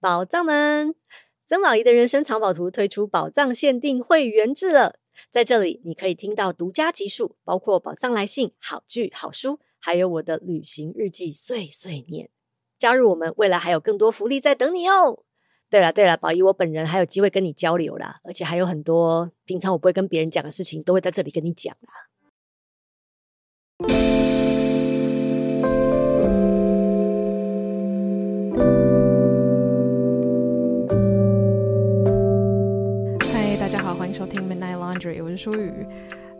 宝藏们，曾老姨的人生藏宝图推出宝藏限定会员制了。在这里，你可以听到独家集数，包括宝藏来信、好剧、好书，还有我的旅行日记碎碎念。加入我们，未来还有更多福利在等你哦！对了，对了，宝姨，我本人还有机会跟你交流啦，而且还有很多平常我不会跟别人讲的事情，都会在这里跟你讲啦。收听 Midnight Laundry，我是舒雨。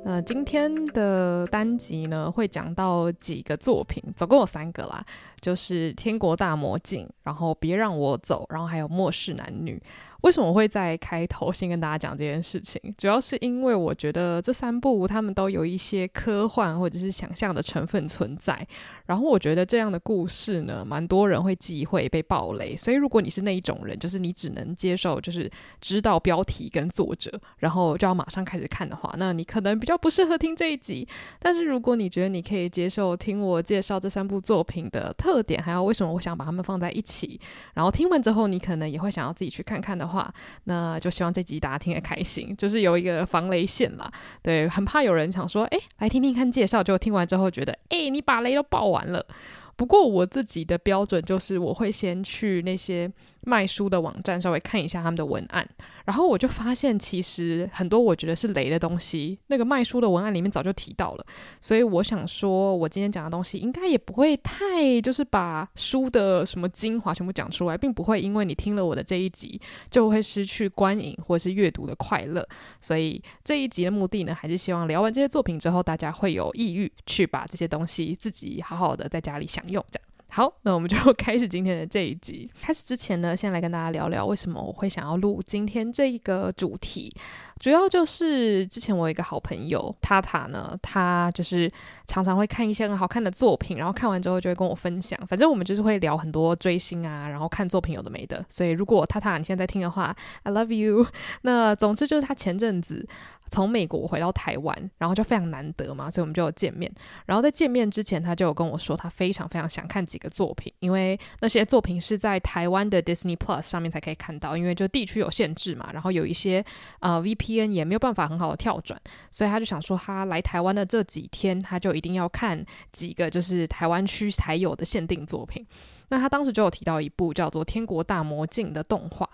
呃，今天的单集呢，会讲到几个作品，总共有三个啦，就是《天国大魔镜》，然后《别让我走》，然后还有《末世男女》。为什么会在开头先跟大家讲这件事情？主要是因为我觉得这三部他们都有一些科幻或者是想象的成分存在，然后我觉得这样的故事呢，蛮多人会忌讳被暴雷，所以如果你是那一种人，就是你只能接受就是知道标题跟作者，然后就要马上开始看的话，那你可能比较不适合听这一集。但是如果你觉得你可以接受听我介绍这三部作品的特点，还有为什么我想把它们放在一起，然后听完之后你可能也会想要自己去看看的。话，那就希望这集大家听的开心，就是有一个防雷线嘛，对，很怕有人想说，哎，来听听看介绍，就听完之后觉得，哎，你把雷都爆完了。不过我自己的标准就是，我会先去那些。卖书的网站稍微看一下他们的文案，然后我就发现其实很多我觉得是雷的东西，那个卖书的文案里面早就提到了。所以我想说，我今天讲的东西应该也不会太，就是把书的什么精华全部讲出来，并不会因为你听了我的这一集，就会失去观影或是阅读的快乐。所以这一集的目的呢，还是希望聊完这些作品之后，大家会有意欲去把这些东西自己好好的在家里享用，这样。好，那我们就 开始今天的这一集。开始之前呢，先来跟大家聊聊为什么我会想要录今天这一个主题。主要就是之前我有一个好朋友塔塔呢，他就是常常会看一些很好看的作品，然后看完之后就会跟我分享。反正我们就是会聊很多追星啊，然后看作品有的没的。所以如果塔塔你现在听的话，I love you。那总之就是他前阵子。从美国回到台湾，然后就非常难得嘛，所以我们就见面。然后在见面之前，他就有跟我说，他非常非常想看几个作品，因为那些作品是在台湾的 Disney Plus 上面才可以看到，因为就地区有限制嘛。然后有一些呃 VPN 也没有办法很好的跳转，所以他就想说，他来台湾的这几天，他就一定要看几个就是台湾区才有的限定作品。那他当时就有提到一部叫做《天国大魔镜》的动画。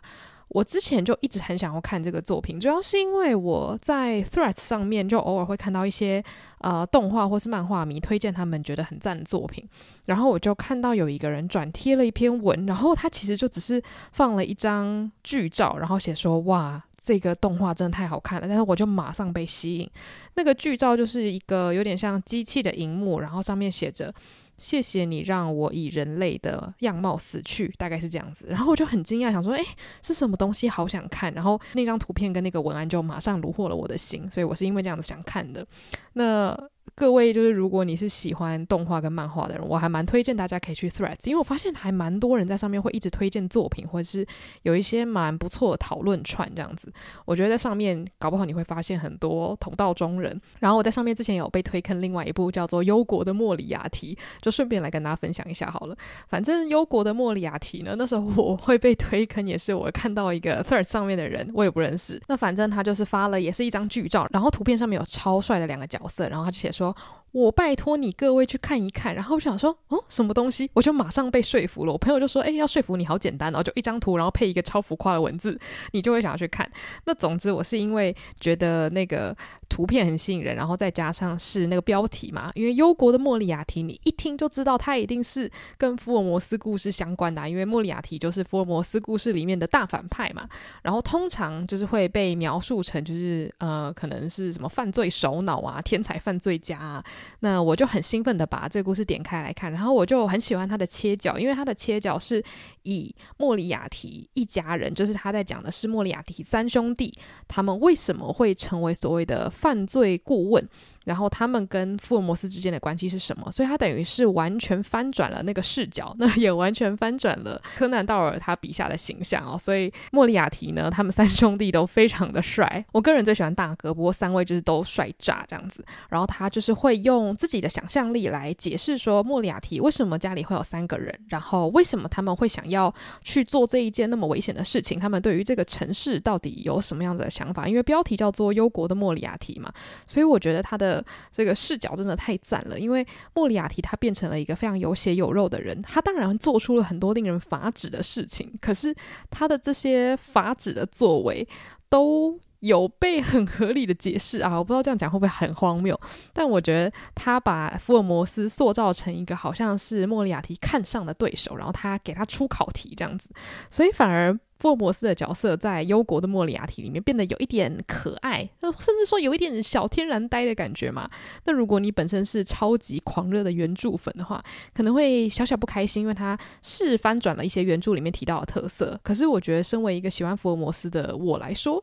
我之前就一直很想要看这个作品，主要是因为我在 Threads 上面就偶尔会看到一些呃动画或是漫画迷推荐他们觉得很赞的作品，然后我就看到有一个人转贴了一篇文，然后他其实就只是放了一张剧照，然后写说哇这个动画真的太好看了，但是我就马上被吸引。那个剧照就是一个有点像机器的荧幕，然后上面写着。谢谢你让我以人类的样貌死去，大概是这样子。然后我就很惊讶，想说，哎，是什么东西？好想看。然后那张图片跟那个文案就马上虏获了我的心，所以我是因为这样子想看的。那。各位就是如果你是喜欢动画跟漫画的人，我还蛮推荐大家可以去 Threads，因为我发现还蛮多人在上面会一直推荐作品，或者是有一些蛮不错的讨论串这样子。我觉得在上面搞不好你会发现很多同道中人。然后我在上面之前有被推坑另外一部叫做《忧国的莫里亚提》，就顺便来跟大家分享一下好了。反正《忧国的莫里亚提》呢，那时候我会被推坑也是我看到一个 Threads 上面的人我也不认识，那反正他就是发了也是一张剧照，然后图片上面有超帅的两个角色，然后他就写说。说我拜托你各位去看一看，然后我想说，哦，什么东西？我就马上被说服了。我朋友就说，哎，要说服你好简单哦，就一张图，然后配一个超浮夸的文字，你就会想要去看。那总之我是因为觉得那个图片很吸引人，然后再加上是那个标题嘛，因为《忧国的莫里亚提，你一听就知道它一定是跟福尔摩斯故事相关的，因为莫里亚提就是福尔摩斯故事里面的大反派嘛。然后通常就是会被描述成就是呃，可能是什么犯罪首脑啊，天才犯罪家啊。那我就很兴奋的把这个故事点开来看，然后我就很喜欢他的切角，因为他的切角是以莫里亚提一家人，就是他在讲的是莫里亚提三兄弟，他们为什么会成为所谓的犯罪顾问。然后他们跟福尔摩斯之间的关系是什么？所以他等于是完全翻转了那个视角，那也完全翻转了柯南道尔他笔下的形象哦。所以莫里亚提呢，他们三兄弟都非常的帅。我个人最喜欢大哥，不过三位就是都帅炸这样子。然后他就是会用自己的想象力来解释说莫里亚提为什么家里会有三个人，然后为什么他们会想要去做这一件那么危险的事情，他们对于这个城市到底有什么样的想法？因为标题叫做《忧国的莫里亚提》嘛，所以我觉得他的。这个视角真的太赞了，因为莫里亚提他变成了一个非常有血有肉的人，他当然做出了很多令人发指的事情，可是他的这些发指的作为都有被很合理的解释啊，我不知道这样讲会不会很荒谬，但我觉得他把福尔摩斯塑造成一个好像是莫里亚提看上的对手，然后他给他出考题这样子，所以反而。福尔摩斯的角色在《忧国的莫里亚蒂》里面变得有一点可爱，甚至说有一点小天然呆的感觉嘛。那如果你本身是超级狂热的原著粉的话，可能会小小不开心，因为他是翻转了一些原著里面提到的特色。可是我觉得，身为一个喜欢福尔摩斯的我来说，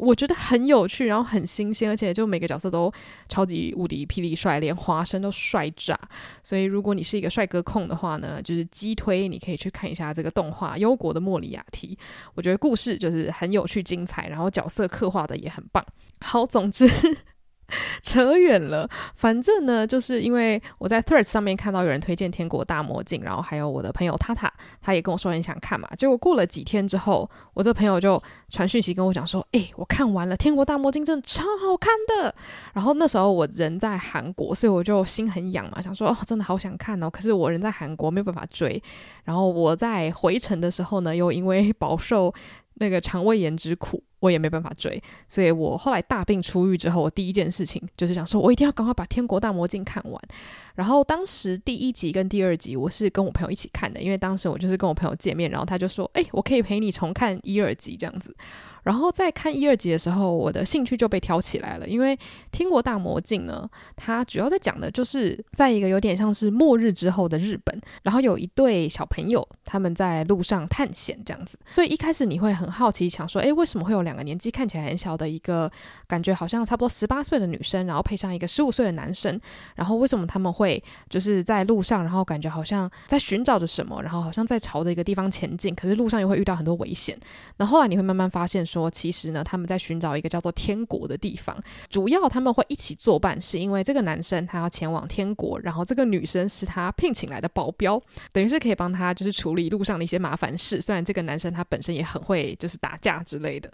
我觉得很有趣，然后很新鲜，而且就每个角色都超级无敌霹雳帅，连华生都帅炸。所以如果你是一个帅哥控的话呢，就是激推你可以去看一下这个动画《忧国的莫里亚蒂》。我觉得故事就是很有趣精彩，然后角色刻画的也很棒。好，总之。扯远了，反正呢，就是因为我在 Threads 上面看到有人推荐《天国大魔镜》，然后还有我的朋友 Tata，他也跟我说很想看嘛。结果过了几天之后，我这朋友就传讯息跟我讲说：“诶，我看完了《天国大魔镜》，真的超好看的。”然后那时候我人在韩国，所以我就心很痒嘛，想说哦，真的好想看哦。可是我人在韩国没有办法追，然后我在回程的时候呢，又因为饱受那个肠胃炎之苦。我也没办法追，所以我后来大病初愈之后，我第一件事情就是想说，我一定要赶快把《天国大魔镜看完。然后当时第一集跟第二集我是跟我朋友一起看的，因为当时我就是跟我朋友见面，然后他就说：“哎，我可以陪你重看一、二集这样子。”然后在看一、二集的时候，我的兴趣就被挑起来了，因为听过《大魔镜呢，它主要在讲的就是在一个有点像是末日之后的日本，然后有一对小朋友他们在路上探险这样子。所以一开始你会很好奇，想说：“哎，为什么会有两个年纪看起来很小的一个，感觉好像差不多十八岁的女生，然后配上一个十五岁的男生，然后为什么他们会？”就是在路上，然后感觉好像在寻找着什么，然后好像在朝着一个地方前进。可是路上又会遇到很多危险。那后来你会慢慢发现，说其实呢，他们在寻找一个叫做天国的地方。主要他们会一起作伴，是因为这个男生他要前往天国，然后这个女生是他聘请来的保镖，等于是可以帮他就是处理路上的一些麻烦事。虽然这个男生他本身也很会就是打架之类的。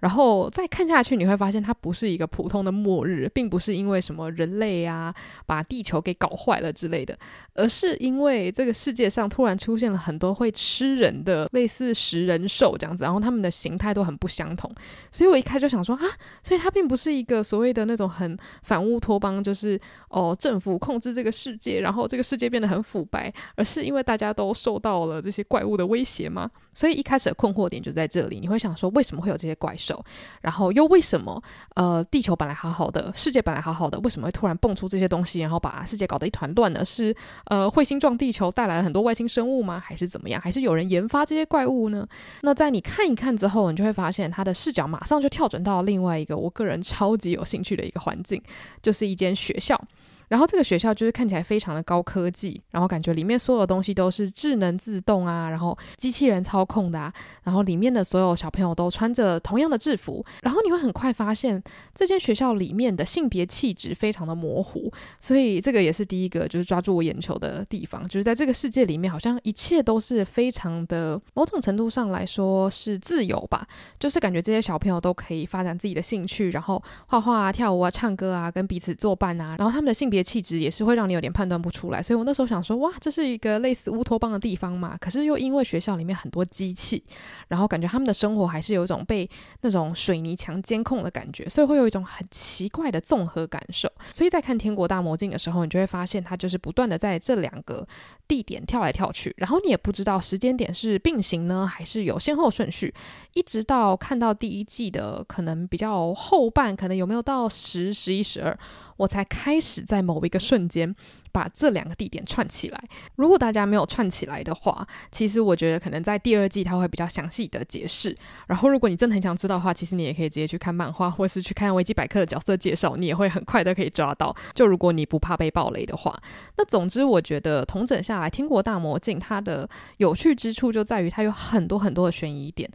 然后再看下去，你会发现他不是一个普通的末日，并不是因为什么人类啊把地球给搞。搞坏了之类的，而是因为这个世界上突然出现了很多会吃人的类似食人兽这样子，然后他们的形态都很不相同，所以我一开就想说啊，所以它并不是一个所谓的那种很反乌托邦，就是哦政府控制这个世界，然后这个世界变得很腐败，而是因为大家都受到了这些怪物的威胁吗？所以一开始的困惑点就在这里，你会想说为什么会有这些怪兽，然后又为什么呃地球本来好好的，世界本来好好的，为什么会突然蹦出这些东西，然后把世界搞得一团乱呢？是呃彗星撞地球带来了很多外星生物吗？还是怎么样？还是有人研发这些怪物呢？那在你看一看之后，你就会发现它的视角马上就跳转到另外一个我个人超级有兴趣的一个环境，就是一间学校。然后这个学校就是看起来非常的高科技，然后感觉里面所有东西都是智能自动啊，然后机器人操控的啊，然后里面的所有小朋友都穿着同样的制服，然后你会很快发现这间学校里面的性别气质非常的模糊，所以这个也是第一个就是抓住我眼球的地方，就是在这个世界里面好像一切都是非常的某种程度上来说是自由吧，就是感觉这些小朋友都可以发展自己的兴趣，然后画画啊、跳舞啊、唱歌啊，跟彼此作伴啊，然后他们的性别。气质也是会让你有点判断不出来，所以我那时候想说，哇，这是一个类似乌托邦的地方嘛？可是又因为学校里面很多机器，然后感觉他们的生活还是有一种被那种水泥墙监控的感觉，所以会有一种很奇怪的综合感受。所以在看《天国大魔镜》的时候，你就会发现它就是不断的在这两个地点跳来跳去，然后你也不知道时间点是并行呢，还是有先后顺序。一直到看到第一季的可能比较后半，可能有没有到十、十一、十二。我才开始在某一个瞬间把这两个地点串起来。如果大家没有串起来的话，其实我觉得可能在第二季它会比较详细的解释。然后，如果你真的很想知道的话，其实你也可以直接去看漫画，或是去看维基百科的角色介绍，你也会很快的可以抓到。就如果你不怕被暴雷的话，那总之我觉得统整下来，听过大魔镜它的有趣之处就在于它有很多很多的悬疑点。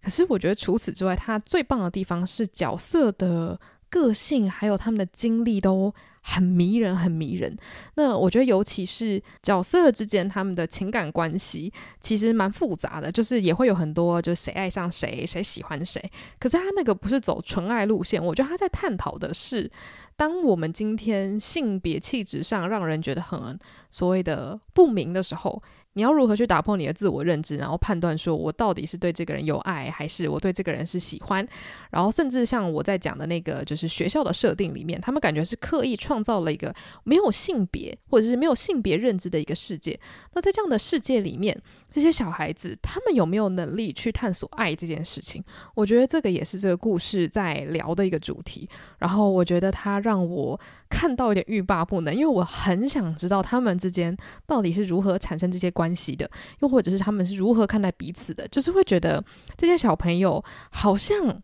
可是我觉得除此之外，它最棒的地方是角色的。个性还有他们的经历都很迷人，很迷人。那我觉得，尤其是角色之间他们的情感关系，其实蛮复杂的，就是也会有很多，就是谁爱上谁，谁喜欢谁。可是他那个不是走纯爱路线，我觉得他在探讨的是，当我们今天性别气质上让人觉得很所谓的不明的时候。你要如何去打破你的自我认知，然后判断说我到底是对这个人有爱，还是我对这个人是喜欢？然后甚至像我在讲的那个，就是学校的设定里面，他们感觉是刻意创造了一个没有性别，或者是没有性别认知的一个世界。那在这样的世界里面，这些小孩子他们有没有能力去探索爱这件事情？我觉得这个也是这个故事在聊的一个主题。然后我觉得它让我。看到有点欲罢不能，因为我很想知道他们之间到底是如何产生这些关系的，又或者是他们是如何看待彼此的，就是会觉得这些小朋友好像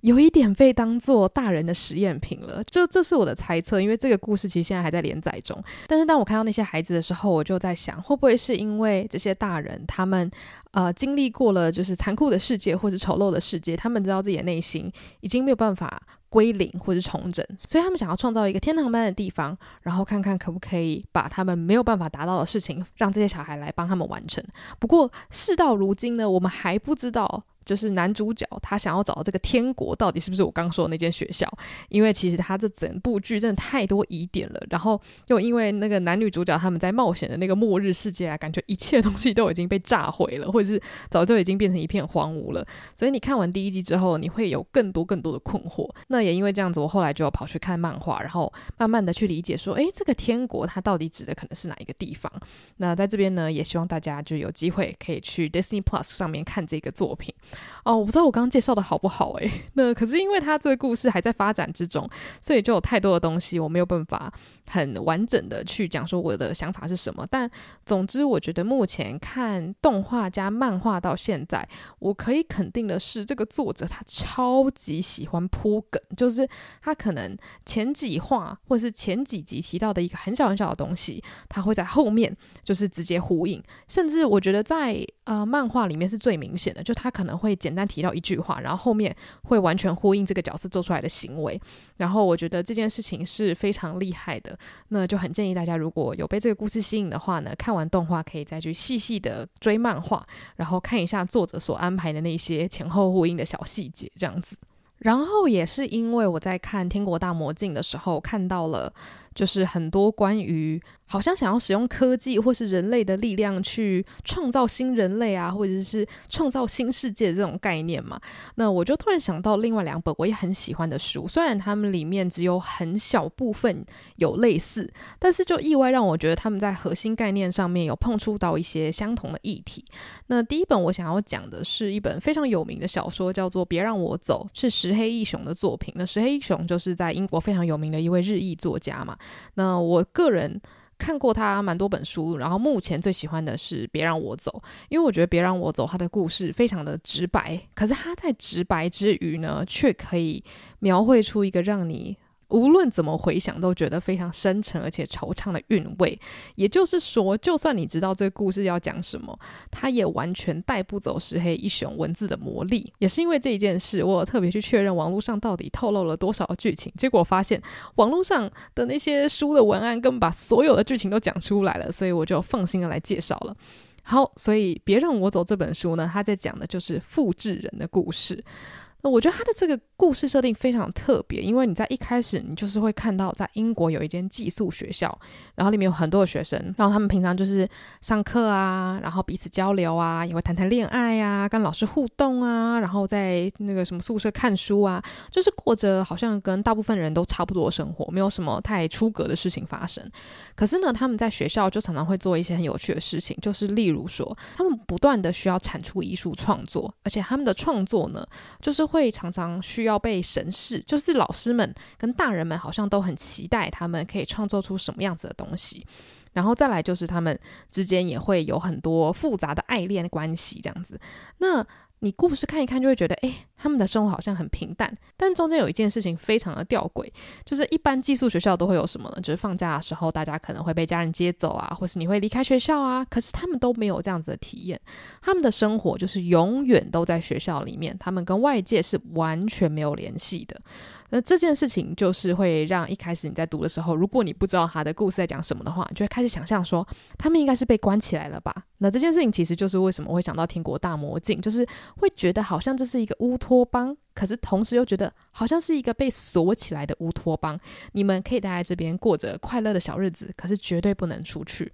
有一点被当做大人的实验品了。就这是我的猜测，因为这个故事其实现在还在连载中。但是当我看到那些孩子的时候，我就在想，会不会是因为这些大人他们呃经历过了就是残酷的世界或者丑陋的世界，他们知道自己的内心已经没有办法。归零或者重整，所以他们想要创造一个天堂般的地方，然后看看可不可以把他们没有办法达到的事情，让这些小孩来帮他们完成。不过事到如今呢，我们还不知道。就是男主角他想要找到这个天国到底是不是我刚刚说的那间学校？因为其实他这整部剧真的太多疑点了。然后又因为那个男女主角他们在冒险的那个末日世界啊，感觉一切东西都已经被炸毁了，或者是早就已经变成一片荒芜了。所以你看完第一集之后，你会有更多更多的困惑。那也因为这样子，我后来就跑去看漫画，然后慢慢的去理解说，诶，这个天国它到底指的可能是哪一个地方？那在这边呢，也希望大家就有机会可以去 Disney Plus 上面看这个作品。哦，我不知道我刚刚介绍的好不好诶，那可是因为他这个故事还在发展之中，所以就有太多的东西我没有办法很完整的去讲说我的想法是什么。但总之，我觉得目前看动画加漫画到现在，我可以肯定的是，这个作者他超级喜欢铺梗，就是他可能前几话或是前几集提到的一个很小很小的东西，他会在后面就是直接呼应。甚至我觉得在呃漫画里面是最明显的，就他可能会。会简单提到一句话，然后后面会完全呼应这个角色做出来的行为，然后我觉得这件事情是非常厉害的，那就很建议大家如果有被这个故事吸引的话呢，看完动画可以再去细细的追漫画，然后看一下作者所安排的那些前后呼应的小细节这样子。然后也是因为我在看《天国大魔镜》的时候看到了。就是很多关于好像想要使用科技或是人类的力量去创造新人类啊，或者是创造新世界这种概念嘛。那我就突然想到另外两本我也很喜欢的书，虽然他们里面只有很小部分有类似，但是就意外让我觉得他们在核心概念上面有碰触到一些相同的议题。那第一本我想要讲的是一本非常有名的小说，叫做《别让我走》，是石黑一雄的作品。那石黑一雄就是在英国非常有名的一位日裔作家嘛。那我个人看过他蛮多本书，然后目前最喜欢的是《别让我走》，因为我觉得《别让我走》他的故事非常的直白，可是他在直白之余呢，却可以描绘出一个让你。无论怎么回想，都觉得非常深沉而且惆怅的韵味。也就是说，就算你知道这个故事要讲什么，它也完全带不走石黑一雄文字的魔力。也是因为这一件事，我特别去确认网络上到底透露了多少剧情，结果发现网络上的那些书的文案根本把所有的剧情都讲出来了，所以我就放心的来介绍了。好，所以别让我走这本书呢，他在讲的就是复制人的故事。我觉得他的这个故事设定非常特别，因为你在一开始你就是会看到在英国有一间寄宿学校，然后里面有很多的学生，然后他们平常就是上课啊，然后彼此交流啊，也会谈谈恋爱啊，跟老师互动啊，然后在那个什么宿舍看书啊，就是过着好像跟大部分人都差不多的生活，没有什么太出格的事情发生。可是呢，他们在学校就常常会做一些很有趣的事情，就是例如说，他们不断的需要产出艺术创作，而且他们的创作呢，就是会。会常常需要被审视，就是老师们跟大人们好像都很期待他们可以创作出什么样子的东西，然后再来就是他们之间也会有很多复杂的爱恋关系这样子。那你故事看一看就会觉得，哎，他们的生活好像很平淡，但中间有一件事情非常的吊诡，就是一般寄宿学校都会有什么呢？就是放假的时候，大家可能会被家人接走啊，或是你会离开学校啊，可是他们都没有这样子的体验，他们的生活就是永远都在学校里面，他们跟外界是完全没有联系的。那这件事情就是会让一开始你在读的时候，如果你不知道他的故事在讲什么的话，就会开始想象说他们应该是被关起来了吧？那这件事情其实就是为什么会想到《天国大魔境》，就是会觉得好像这是一个乌托邦，可是同时又觉得好像是一个被锁起来的乌托邦。你们可以待在这边过着快乐的小日子，可是绝对不能出去。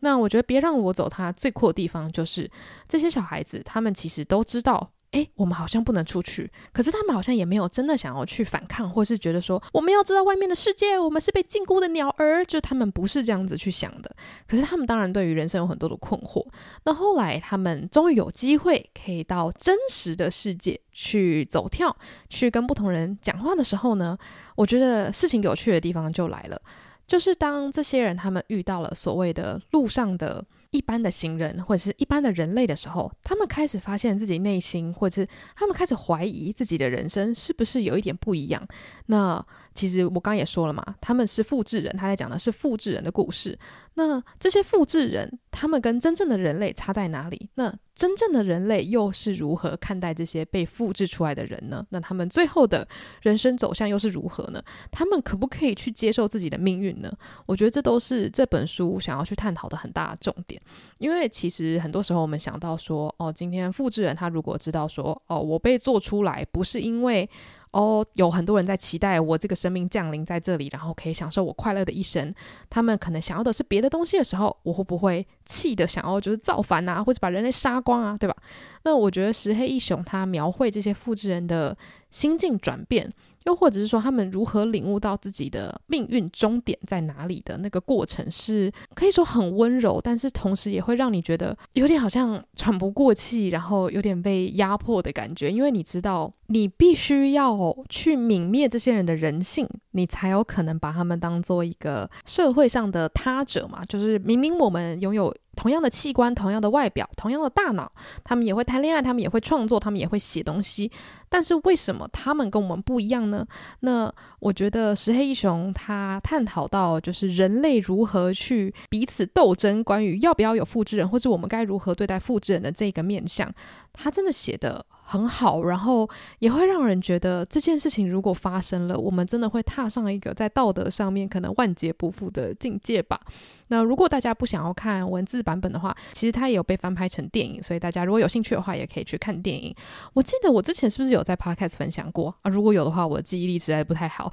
那我觉得别让我走。他最酷的地方就是这些小孩子，他们其实都知道。哎，我们好像不能出去，可是他们好像也没有真的想要去反抗，或是觉得说我们要知道外面的世界，我们是被禁锢的鸟儿，就他们不是这样子去想的。可是他们当然对于人生有很多的困惑。那后来他们终于有机会可以到真实的世界去走跳，去跟不同人讲话的时候呢，我觉得事情有趣的地方就来了，就是当这些人他们遇到了所谓的路上的。一般的行人或者是一般的人类的时候，他们开始发现自己内心，或者是他们开始怀疑自己的人生是不是有一点不一样。那其实我刚也说了嘛，他们是复制人，他在讲的是复制人的故事。那这些复制人，他们跟真正的人类差在哪里？那真正的人类又是如何看待这些被复制出来的人呢？那他们最后的人生走向又是如何呢？他们可不可以去接受自己的命运呢？我觉得这都是这本书想要去探讨的很大的重点。因为其实很多时候我们想到说，哦，今天复制人他如果知道说，哦，我被做出来不是因为。哦，有很多人在期待我这个生命降临在这里，然后可以享受我快乐的一生。他们可能想要的是别的东西的时候，我会不会气的想要就是造反呐，或者把人类杀光啊，对吧？那我觉得石黑一雄他描绘这些复制人的心境转变，又或者是说他们如何领悟到自己的命运终点在哪里的那个过程，是可以说很温柔，但是同时也会让你觉得有点好像喘不过气，然后有点被压迫的感觉，因为你知道。你必须要去泯灭这些人的人性，你才有可能把他们当做一个社会上的他者嘛？就是明明我们拥有同样的器官、同样的外表、同样的大脑，他们也会谈恋爱，他们也会创作，他们也会写东西。但是为什么他们跟我们不一样呢？那我觉得《石黑一雄》他探讨到就是人类如何去彼此斗争，关于要不要有复制人，或是我们该如何对待复制人的这个面向。他真的写的很好，然后也会让人觉得这件事情如果发生了，我们真的会踏上一个在道德上面可能万劫不复的境界吧。那如果大家不想要看文字版本的话，其实它也有被翻拍成电影，所以大家如果有兴趣的话，也可以去看电影。我记得我之前是不是有在 Podcast 分享过啊？如果有的话，我的记忆力实在不太好，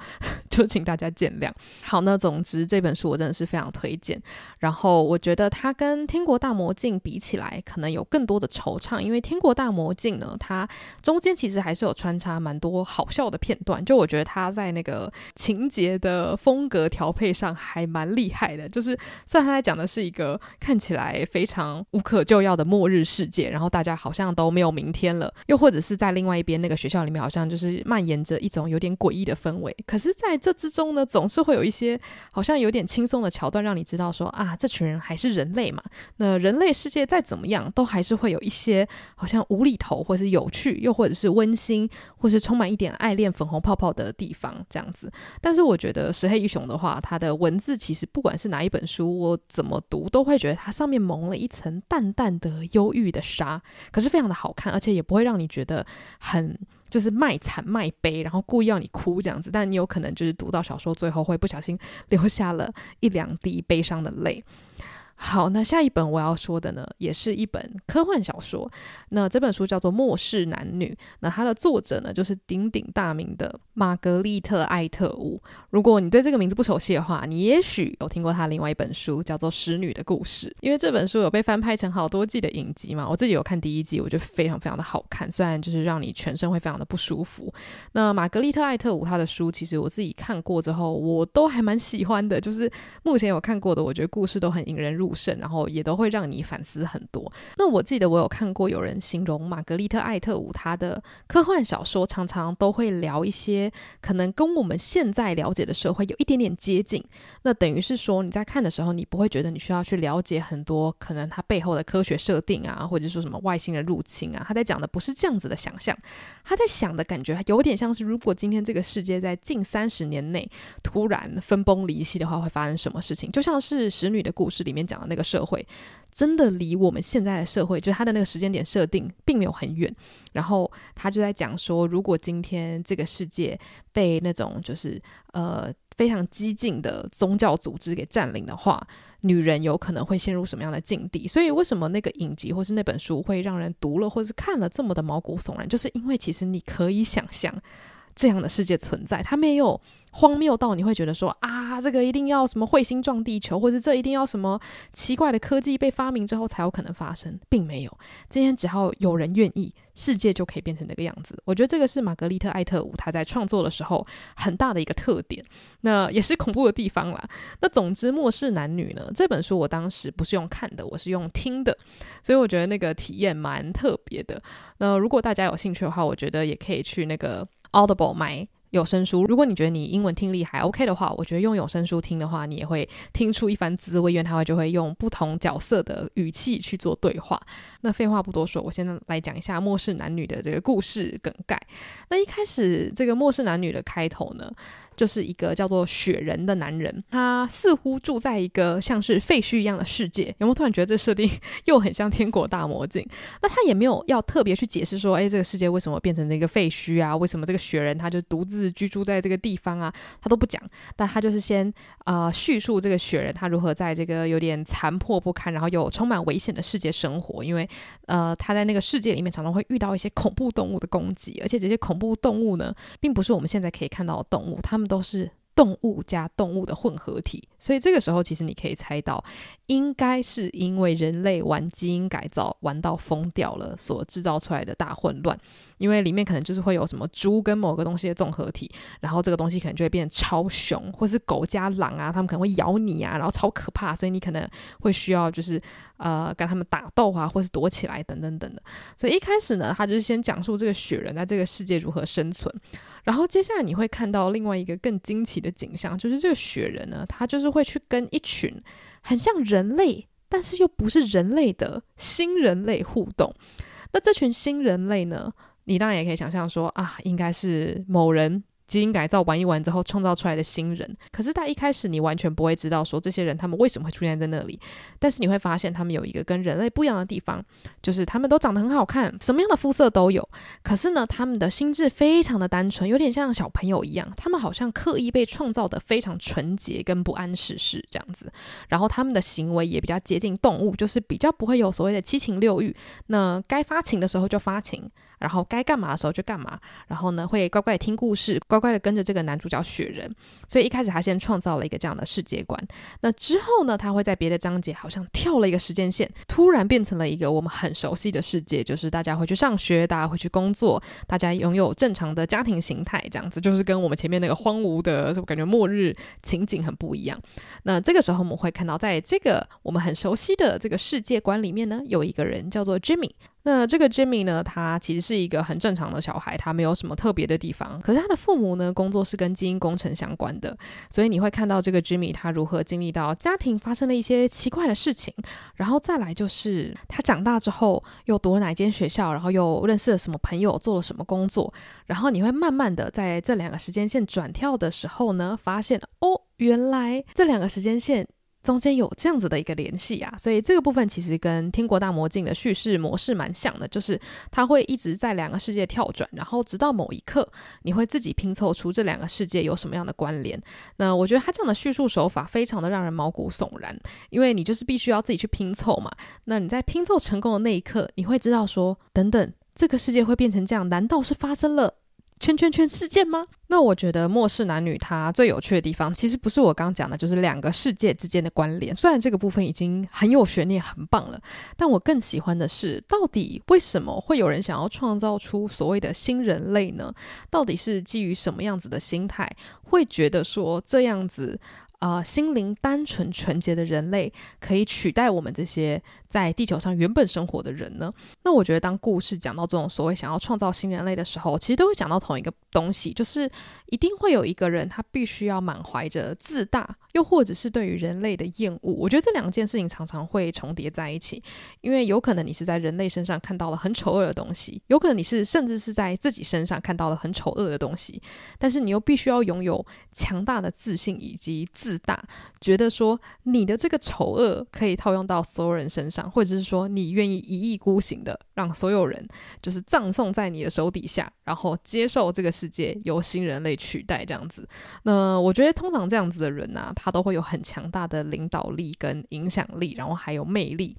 就请大家见谅。好，那总之这本书我真的是非常推荐。然后我觉得它跟《天国大魔镜》比起来，可能有更多的惆怅，因为天国。大魔镜呢？它中间其实还是有穿插蛮多好笑的片段，就我觉得它在那个情节的风格调配上还蛮厉害的。就是虽然它在讲的是一个看起来非常无可救药的末日世界，然后大家好像都没有明天了，又或者是在另外一边那个学校里面，好像就是蔓延着一种有点诡异的氛围。可是，在这之中呢，总是会有一些好像有点轻松的桥段，让你知道说啊，这群人还是人类嘛。那人类世界再怎么样，都还是会有一些好像。无厘头，或是有趣，又或者是温馨，或是充满一点爱恋、粉红泡泡的地方，这样子。但是我觉得石黑一雄的话，他的文字其实不管是哪一本书，我怎么读都会觉得它上面蒙了一层淡淡的忧郁的纱。可是非常的好看，而且也不会让你觉得很就是卖惨卖悲，然后故意要你哭这样子。但你有可能就是读到小说最后，会不小心流下了一两滴悲伤的泪。好，那下一本我要说的呢，也是一本科幻小说。那这本书叫做《末世男女》，那它的作者呢，就是鼎鼎大名的玛格丽特·艾特伍。如果你对这个名字不熟悉的话，你也许有听过他另外一本书，叫做《使女的故事》，因为这本书有被翻拍成好多季的影集嘛。我自己有看第一季，我觉得非常非常的好看，虽然就是让你全身会非常的不舒服。那玛格丽特·艾特伍他的书，其实我自己看过之后，我都还蛮喜欢的，就是目前有看过的，我觉得故事都很引人入。不胜，然后也都会让你反思很多。那我记得我有看过有人形容玛格丽特·艾特伍她的科幻小说，常常都会聊一些可能跟我们现在了解的社会有一点点接近。那等于是说你在看的时候，你不会觉得你需要去了解很多可能它背后的科学设定啊，或者说什么外星人入侵啊。他在讲的不是这样子的想象，他在想的感觉有点像是如果今天这个世界在近三十年内突然分崩离析的话，会发生什么事情？就像是《使女的故事》里面讲。那个社会真的离我们现在的社会，就是他的那个时间点设定，并没有很远。然后他就在讲说，如果今天这个世界被那种就是呃非常激进的宗教组织给占领的话，女人有可能会陷入什么样的境地？所以为什么那个影集或是那本书会让人读了或是看了这么的毛骨悚然？就是因为其实你可以想象。这样的世界存在，它没有荒谬到你会觉得说啊，这个一定要什么彗星撞地球，或者这一定要什么奇怪的科技被发明之后才有可能发生，并没有。今天只要有人愿意，世界就可以变成那个样子。我觉得这个是玛格丽特·艾特伍他在创作的时候很大的一个特点，那也是恐怖的地方啦。那总之，《末世男女》呢，这本书我当时不是用看的，我是用听的，所以我觉得那个体验蛮特别的。那如果大家有兴趣的话，我觉得也可以去那个。Audible 买有声书，如果你觉得你英文听力还 OK 的话，我觉得用有声书听的话，你也会听出一番滋味，因为他会就会用不同角色的语气去做对话。那废话不多说，我先来讲一下《末世男女》的这个故事梗概。那一开始，这个《末世男女》的开头呢？就是一个叫做雪人的男人，他似乎住在一个像是废墟一样的世界。有没有突然觉得这设定又很像《天国大魔镜》？那他也没有要特别去解释说，哎，这个世界为什么变成这个废墟啊？为什么这个雪人他就独自居住在这个地方啊？他都不讲。但他就是先呃叙述这个雪人他如何在这个有点残破不堪，然后又充满危险的世界生活。因为呃他在那个世界里面常常会遇到一些恐怖动物的攻击，而且这些恐怖动物呢，并不是我们现在可以看到的动物，他们。都是动物加动物的混合体，所以这个时候其实你可以猜到，应该是因为人类玩基因改造玩到疯掉了，所制造出来的大混乱。因为里面可能就是会有什么猪跟某个东西的综合体，然后这个东西可能就会变得超凶，或是狗加狼啊，他们可能会咬你啊，然后超可怕，所以你可能会需要就是呃跟他们打斗啊，或是躲起来等等等等。所以一开始呢，他就是先讲述这个雪人在这个世界如何生存，然后接下来你会看到另外一个更惊奇的景象，就是这个雪人呢，他就是会去跟一群很像人类但是又不是人类的新人类互动。那这群新人类呢？你当然也可以想象说啊，应该是某人基因改造玩一玩之后创造出来的新人。可是，在一开始你完全不会知道说这些人他们为什么会出现在那里。但是你会发现他们有一个跟人类不一样的地方，就是他们都长得很好看，什么样的肤色都有。可是呢，他们的心智非常的单纯，有点像小朋友一样。他们好像刻意被创造的非常纯洁跟不谙世事这样子。然后他们的行为也比较接近动物，就是比较不会有所谓的七情六欲。那该发情的时候就发情。然后该干嘛的时候就干嘛，然后呢会乖乖听故事，乖乖的跟着这个男主角雪人。所以一开始他先创造了一个这样的世界观。那之后呢，他会在别的章节好像跳了一个时间线，突然变成了一个我们很熟悉的世界，就是大家回去上学，大家回去工作，大家拥有正常的家庭形态，这样子就是跟我们前面那个荒芜的、感觉末日情景很不一样。那这个时候我们会看到，在这个我们很熟悉的这个世界观里面呢，有一个人叫做 Jimmy。那这个 Jimmy 呢，他其实是一个很正常的小孩，他没有什么特别的地方。可是他的父母呢，工作是跟基因工程相关的，所以你会看到这个 Jimmy 他如何经历到家庭发生了一些奇怪的事情，然后再来就是他长大之后又读了哪间学校，然后又认识了什么朋友，做了什么工作，然后你会慢慢的在这两个时间线转跳的时候呢，发现哦，原来这两个时间线。中间有这样子的一个联系啊，所以这个部分其实跟《天国大魔镜》的叙事模式蛮像的，就是它会一直在两个世界跳转，然后直到某一刻，你会自己拼凑出这两个世界有什么样的关联。那我觉得它这样的叙述手法非常的让人毛骨悚然，因为你就是必须要自己去拼凑嘛。那你在拼凑成功的那一刻，你会知道说，等等，这个世界会变成这样，难道是发生了？圈圈圈事件吗？那我觉得《末世男女》它最有趣的地方，其实不是我刚刚讲的，就是两个世界之间的关联。虽然这个部分已经很有悬念、很棒了，但我更喜欢的是，到底为什么会有人想要创造出所谓的新人类呢？到底是基于什么样子的心态，会觉得说这样子？啊，心灵单纯纯洁的人类可以取代我们这些在地球上原本生活的人呢？那我觉得，当故事讲到这种所谓想要创造新人类的时候，其实都会讲到同一个东西，就是一定会有一个人，他必须要满怀着自大，又或者是对于人类的厌恶。我觉得这两件事情常常会重叠在一起，因为有可能你是在人类身上看到了很丑恶的东西，有可能你是甚至是在自己身上看到了很丑恶的东西，但是你又必须要拥有强大的自信以及自。大，觉得说你的这个丑恶可以套用到所有人身上，或者是说你愿意一意孤行的让所有人就是葬送在你的手底下，然后接受这个世界由新人类取代这样子。那我觉得通常这样子的人啊，他都会有很强大的领导力跟影响力，然后还有魅力。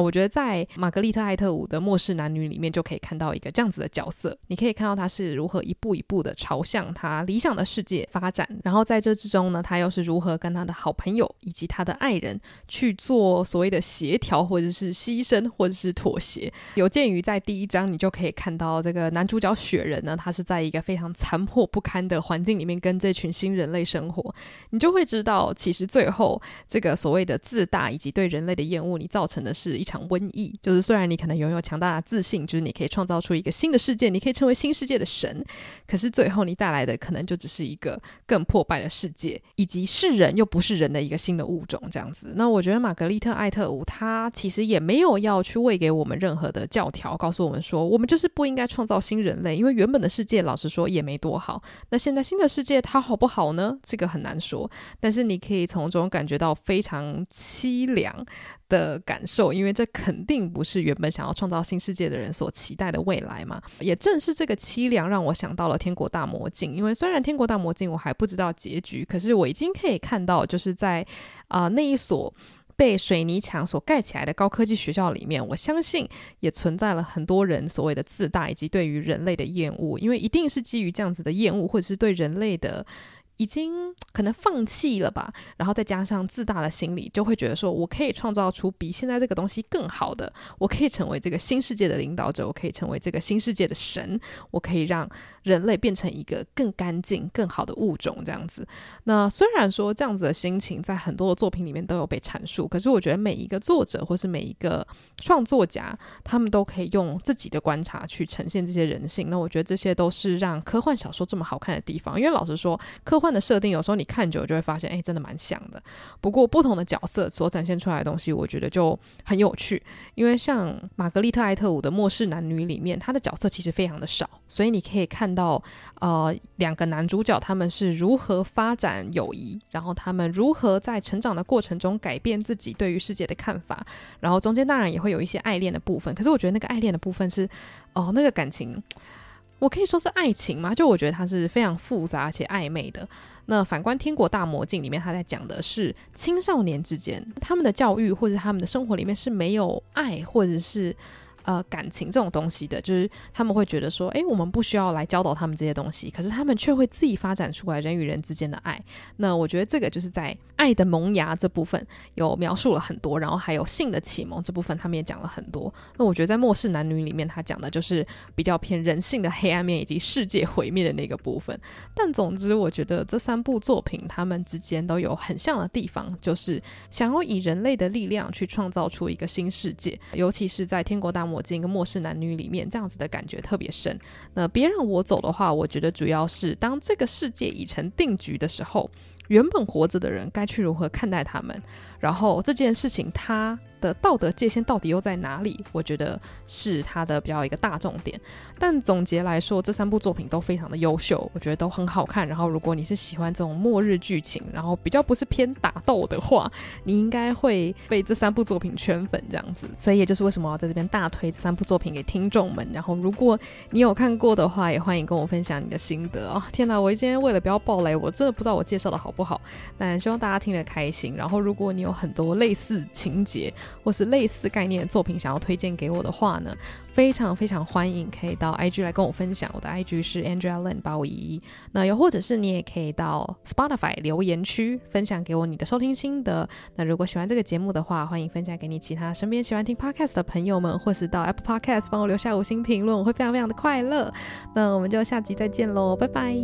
我觉得在玛格丽特·艾特伍的《末世男女》里面就可以看到一个这样子的角色。你可以看到他是如何一步一步的朝向他理想的世界发展，然后在这之中呢，他又是如何跟他的好朋友以及他的爱人去做所谓的协调，或者是牺牲，或者是妥协。有鉴于在第一章你就可以看到这个男主角雪人呢，他是在一个非常残破不堪的环境里面跟这群新人类生活，你就会知道其实最后这个所谓的自大以及对人类的厌恶，你造成的是。一场瘟疫，就是虽然你可能拥有强大的自信，就是你可以创造出一个新的世界，你可以成为新世界的神，可是最后你带来的可能就只是一个更破败的世界，以及是人又不是人的一个新的物种这样子。那我觉得玛格丽特·艾特伍她其实也没有要去喂给我们任何的教条，告诉我们说我们就是不应该创造新人类，因为原本的世界老实说也没多好。那现在新的世界它好不好呢？这个很难说。但是你可以从中感觉到非常凄凉的感受，因为这肯定不是原本想要创造新世界的人所期待的未来嘛？也正是这个凄凉让我想到了《天国大魔境》，因为虽然《天国大魔境》我还不知道结局，可是我已经可以看到，就是在啊那一所被水泥墙所盖起来的高科技学校里面，我相信也存在了很多人所谓的自大以及对于人类的厌恶，因为一定是基于这样子的厌恶或者是对人类的。已经可能放弃了吧，然后再加上自大的心理，就会觉得说，我可以创造出比现在这个东西更好的，我可以成为这个新世界的领导者，我可以成为这个新世界的神，我可以让。人类变成一个更干净、更好的物种，这样子。那虽然说这样子的心情在很多的作品里面都有被阐述，可是我觉得每一个作者或是每一个创作者，他们都可以用自己的观察去呈现这些人性。那我觉得这些都是让科幻小说这么好看的地方。因为老实说，科幻的设定有时候你看久了就会发现，哎，真的蛮像的。不过不同的角色所展现出来的东西，我觉得就很有趣。因为像玛格丽特·艾特伍的《末世男女》里面，他的角色其实非常的少，所以你可以看。到呃，两个男主角他们是如何发展友谊，然后他们如何在成长的过程中改变自己对于世界的看法，然后中间当然也会有一些爱恋的部分。可是我觉得那个爱恋的部分是，哦，那个感情，我可以说是爱情吗？就我觉得它是非常复杂且暧昧的。那反观《天国大魔镜》里面，他在讲的是青少年之间他们的教育或者他们的生活里面是没有爱或者是。呃，感情这种东西的，就是他们会觉得说，哎，我们不需要来教导他们这些东西，可是他们却会自己发展出来人与人之间的爱。那我觉得这个就是在爱的萌芽这部分有描述了很多，然后还有性的启蒙这部分，他们也讲了很多。那我觉得在末世男女里面，他讲的就是比较偏人性的黑暗面以及世界毁灭的那个部分。但总之，我觉得这三部作品他们之间都有很像的地方，就是想要以人类的力量去创造出一个新世界，尤其是在天国大。我进一个末世男女里面，这样子的感觉特别深。那别让我走的话，我觉得主要是当这个世界已成定局的时候，原本活着的人该去如何看待他们？然后这件事情它的道德界限到底又在哪里？我觉得是它的比较一个大重点。但总结来说，这三部作品都非常的优秀，我觉得都很好看。然后如果你是喜欢这种末日剧情，然后比较不是偏打斗的话，你应该会被这三部作品圈粉这样子。所以也就是为什么我在这边大推这三部作品给听众们。然后如果你有看过的话，也欢迎跟我分享你的心得哦。天哪，我今天为了不要暴雷，我真的不知道我介绍的好不好。但希望大家听得开心。然后如果你有。很多类似情节或是类似概念的作品想要推荐给我的话呢，非常非常欢迎可以到 IG 来跟我分享，我的 IG 是 a n d r e w a Lin 八五一一。那又或者是你也可以到 Spotify 留言区分享给我你的收听心得。那如果喜欢这个节目的话，欢迎分享给你其他身边喜欢听 Podcast 的朋友们，或是到 Apple Podcast 帮我留下五星评论，我会非常非常的快乐。那我们就下集再见喽，拜拜。